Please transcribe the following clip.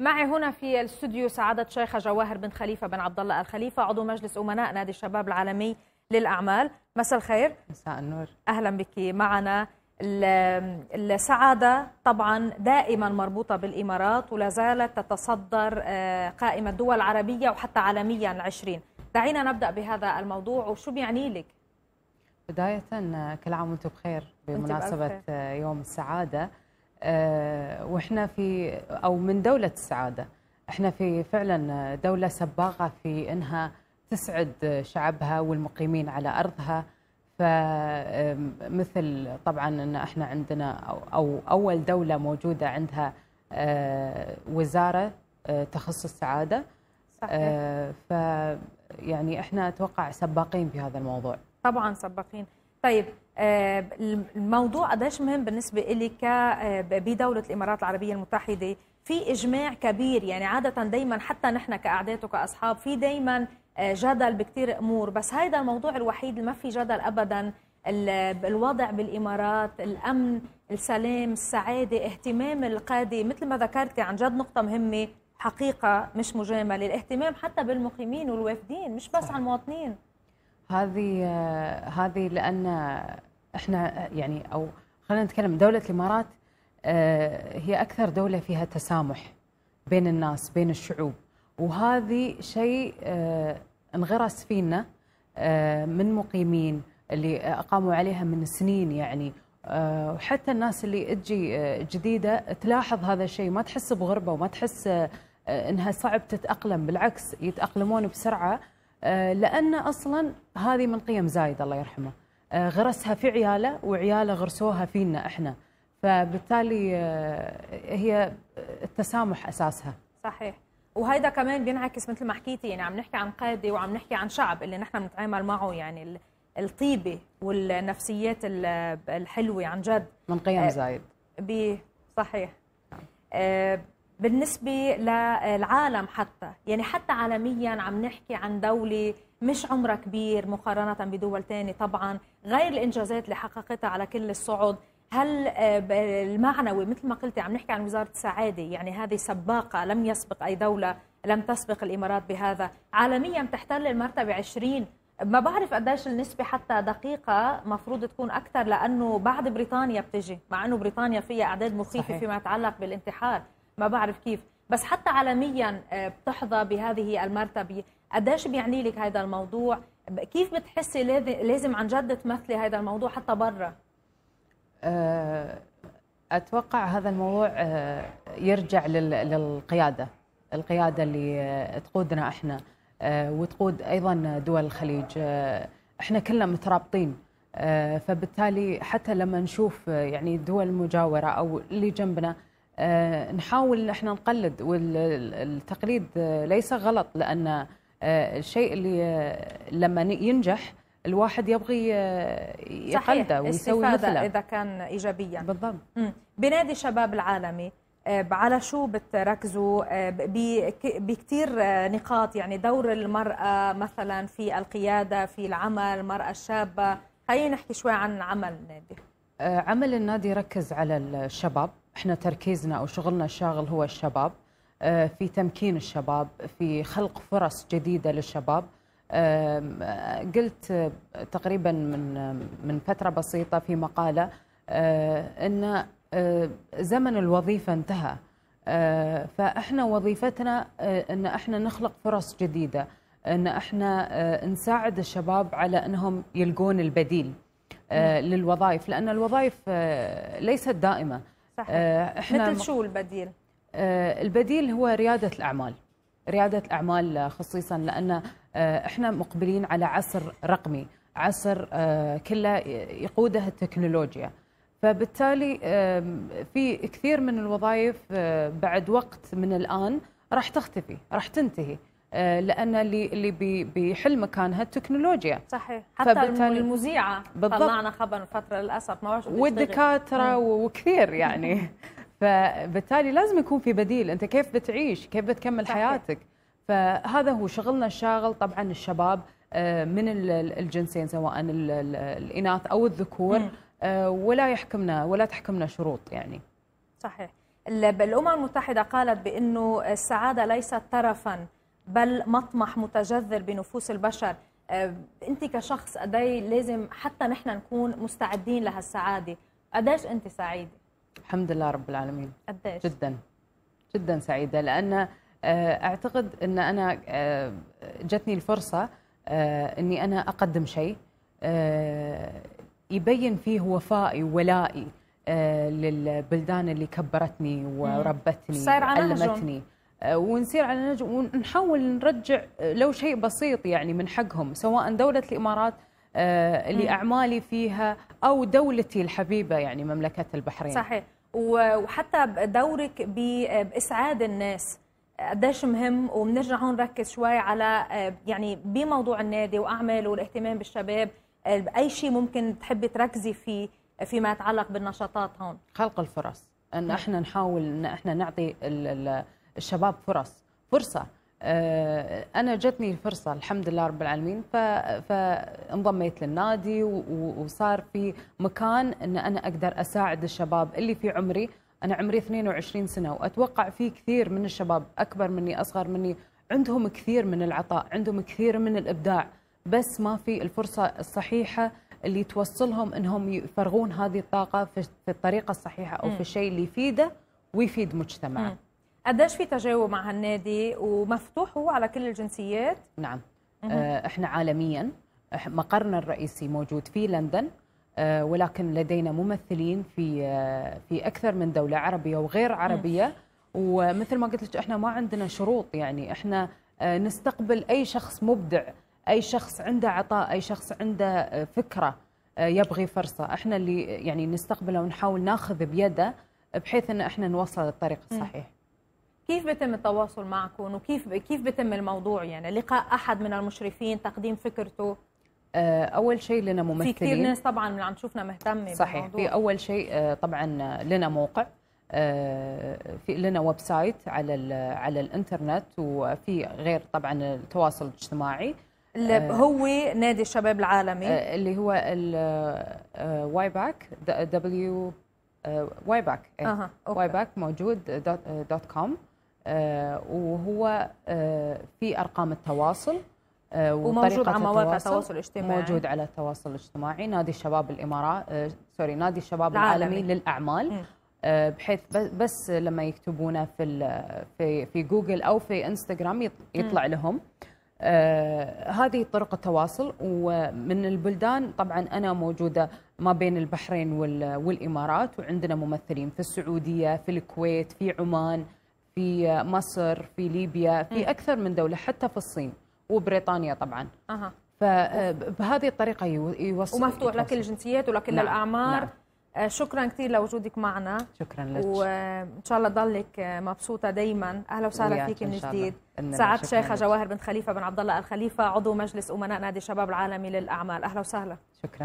معي هنا في الاستوديو سعادة شيخة جواهر بن خليفة بن عبد الله الخليفة عضو مجلس أمناء نادي الشباب العالمي للأعمال مساء الخير مساء النور أهلا بك معنا السعادة طبعا دائما مربوطة بالإمارات ولا زالت تتصدر آه، قائمة دول عربية وحتى عالميا 20 دعينا نبدأ بهذا الموضوع وشو بيعني لك؟ بداية آه، كل عام وانتم بخير بمناسبة آه، يوم السعادة آه، واحنا في او من دوله السعاده احنا في فعلا دوله سباقه في انها تسعد شعبها والمقيمين على ارضها فمثل طبعا ان احنا عندنا او, أو اول دوله موجوده عندها آه، وزاره آه، تخص السعاده صحيح. ف يعني احنا اتوقع سباقين في هذا الموضوع طبعا سباقين طيب آه، الموضوع قديش مهم بالنسبه إلي آه، بدوله الامارات العربيه المتحده في اجماع كبير يعني عاده دائما حتى نحن كاعداد وكاصحاب في دائما آه، جدل بكثير امور بس هذا الموضوع الوحيد اللي ما في جدل ابدا الوضع بالامارات الامن السلام السعاده اهتمام القاده مثل ما ذكرتي عن جد نقطه مهمه حقيقه مش مجامله الاهتمام حتى بالمقيمين والوافدين مش بس على المواطنين هذه هذه لان احنا يعني او خلينا نتكلم دوله الامارات آه، هي اكثر دوله فيها تسامح بين الناس بين الشعوب وهذه شيء آه، انغرس فينا آه، من مقيمين اللي اقاموا عليها من سنين يعني وحتى الناس اللي تجي جديده تلاحظ هذا الشيء ما تحس بغربه وما تحس انها صعب تتاقلم بالعكس يتاقلمون بسرعه لان اصلا هذه من قيم زايد الله يرحمه آه، غرسها في عياله وعياله غرسوها فينا احنا فبالتالي آه، هي التسامح اساسها صحيح وهيدا كمان بينعكس مثل ما حكيتي يعني عم نحكي عن قاده وعم نحكي عن شعب اللي نحن بنتعامل معه يعني الطيبه والنفسيات الحلوه عن جد من قيم آه، زايد صحيح بالنسبه للعالم حتى يعني حتى عالميا عم نحكي عن دوله مش عمرها كبير مقارنة بدول تاني طبعا غير الإنجازات اللي حققتها على كل الصعد هل آه، المعنوي مثل ما قلتي عم نحكي عن وزارة السعادة يعني هذه سباقة لم يسبق أي دولة لم تسبق الإمارات بهذا عالميا تحتل المرتبة 20 ما بعرف قديش النسبة حتى دقيقة مفروض تكون أكثر لأنه بعد بريطانيا بتجي مع أنه بريطانيا فيها أعداد مخيفة فيما يتعلق بالانتحار ما بعرف كيف بس حتى عالميا آه، بتحظى بهذه المرتبة قديش بيعني لك هذا الموضوع كيف بتحسي لازم عن جد تمثلي هذا الموضوع حتى برا أه، اتوقع هذا الموضوع أه، يرجع للقياده القياده اللي أه، تقودنا احنا وتقود ايضا دول الخليج احنا كلنا مترابطين فبالتالي حتى لما نشوف يعني الدول المجاوره او اللي جنبنا نحاول احنا نقلد والتقليد ليس غلط لان آه، الشيء اللي آه، لما ينجح الواحد يبغي آه، يقلده ويسوي مثله اذا كان ايجابيا بالضبط بنادي الشباب العالمي على شو بتركزوا بكثير نقاط يعني دور المرأة مثلا في القيادة في العمل المرأة الشابة خلينا نحكي شوي عن عمل النادي عمل النادي يركز على الشباب احنا تركيزنا او شغلنا الشاغل هو الشباب آه، في تمكين الشباب في خلق فرص جديدة للشباب آه، قلت تقريبا من من فترة بسيطة في مقالة آه، أن زمن الوظيفة انتهى فإحنا وظيفتنا أن إحنا نخلق فرص جديدة أن إحنا نساعد الشباب على أنهم يلقون البديل نعم. للوظائف لأن الوظائف ليست دائمة صحيح. احنا مثل شو البديل؟ آه، البديل هو رياده الاعمال رياده الاعمال آه، خصيصا لان آه، احنا مقبلين على عصر رقمي عصر كله يقوده التكنولوجيا فبالتالي في كثير من الوظائف بعد وقت من الان راح تختفي راح تنتهي لان اللي اللي بيحل مكانها التكنولوجيا صحيح حتى المذيعه طلعنا خبر من فتره للاسف ما والدكاتره وكثير يعني فبالتالي لازم يكون في بديل انت كيف بتعيش كيف بتكمل صحيح. حياتك فهذا هو شغلنا الشاغل طبعا الشباب آه، من الجنسين سواء الاناث او الذكور آه، ولا يحكمنا ولا تحكمنا شروط يعني صحيح الامم المتحده قالت بانه السعاده ليست ترفا بل مطمح متجذر بنفوس البشر آه، انت كشخص قدي لازم حتى نحن نكون مستعدين لهالسعاده قديش انت سعيده الحمد لله رب العالمين قديش جدا جدا سعيده لان آه، اعتقد ان انا آه، جتني الفرصه آه، اني انا اقدم شيء يبين فيه وفائي وولائي للبلدان اللي كبرتني وربتني وعلمتني ونصير على نجم ونحاول نرجع لو شيء بسيط يعني من حقهم سواء دوله الامارات اللي اعمالي فيها او دولتي الحبيبه يعني مملكه البحرين صحيح وحتى دورك باسعاد الناس قديش مهم وبنرجع هون نركز شوي على آه، يعني بموضوع النادي واعماله والاهتمام بالشباب آه، اي شيء ممكن تحبي تركزي فيه فيما يتعلق بالنشاطات هون خلق الفرص ان نعم. احنا نحاول ان احنا نعطي الشباب فرص فرصه آه، انا جتني الفرصه الحمد لله رب العالمين فانضميت للنادي وصار في مكان ان انا اقدر اساعد الشباب اللي في عمري انا عمري 22 سنه واتوقع في كثير من الشباب اكبر مني اصغر مني عندهم كثير من العطاء عندهم كثير من الابداع بس ما في الفرصه الصحيحه اللي توصلهم انهم يفرغون هذه الطاقه في الطريقه الصحيحه او في الشيء اللي يفيده ويفيد مجتمعه قديش في تجاوب مع هالنادي ومفتوح هو على كل الجنسيات نعم آه احنا عالميا مقرنا الرئيسي موجود في لندن آه ولكن لدينا ممثلين في آه في اكثر من دوله عربيه وغير عربيه نعم. ومثل ما قلت لك احنا ما عندنا شروط يعني احنا آه، نستقبل اي شخص مبدع اي شخص عنده عطاء اي شخص عنده آه، فكره آه، يبغي فرصه احنا اللي يعني نستقبله ونحاول ناخذ بيده بحيث ان احنا نوصل للطريق الصحيح كيف بيتم التواصل معكم وكيف كيف بيتم الموضوع يعني لقاء احد من المشرفين تقديم فكرته آه، اول شيء لنا ممثلين في كثير ناس طبعا عم تشوفنا مهتمه صحيح بالموضوع. في اول شيء آه، طبعا لنا موقع آه، في لنا ويب سايت على على الانترنت وفي غير طبعا التواصل الاجتماعي اللي هو نادي الشباب العالمي اللي هو الواي باك دبليو واي باك واي باك موجود دوت كوم آه، وهو آه، في ارقام التواصل آه، وموجود على مواقع التواصل الاجتماعي موجود على التواصل الاجتماعي نادي الشباب الامارات سوري نادي الشباب العالمي, العالمي للاعمال إيه. بحيث بس لما يكتبونه في في في جوجل او في انستغرام إيه. يطلع لهم هذه طرق التواصل ومن البلدان طبعا انا موجوده ما بين البحرين والامارات وعندنا ممثلين في السعوديه في الكويت في عمان في مصر في ليبيا في أكثر من دولة حتى في الصين وبريطانيا طبعا اها فبهذه الطريقة يوصل ومفتوح لكل الجنسيات ولكل نعم. الأعمار نعم. آه، شكرا كثير لوجودك معنا شكرا لك وان شاء الله ضلك آه، مبسوطه دائما اهلا وسهلا فيك من جديد سعاده شيخه جواهر بنت خليفه بن عبد الله الخليفه عضو مجلس امناء نادي الشباب العالمي للاعمال اهلا وسهلا شكرا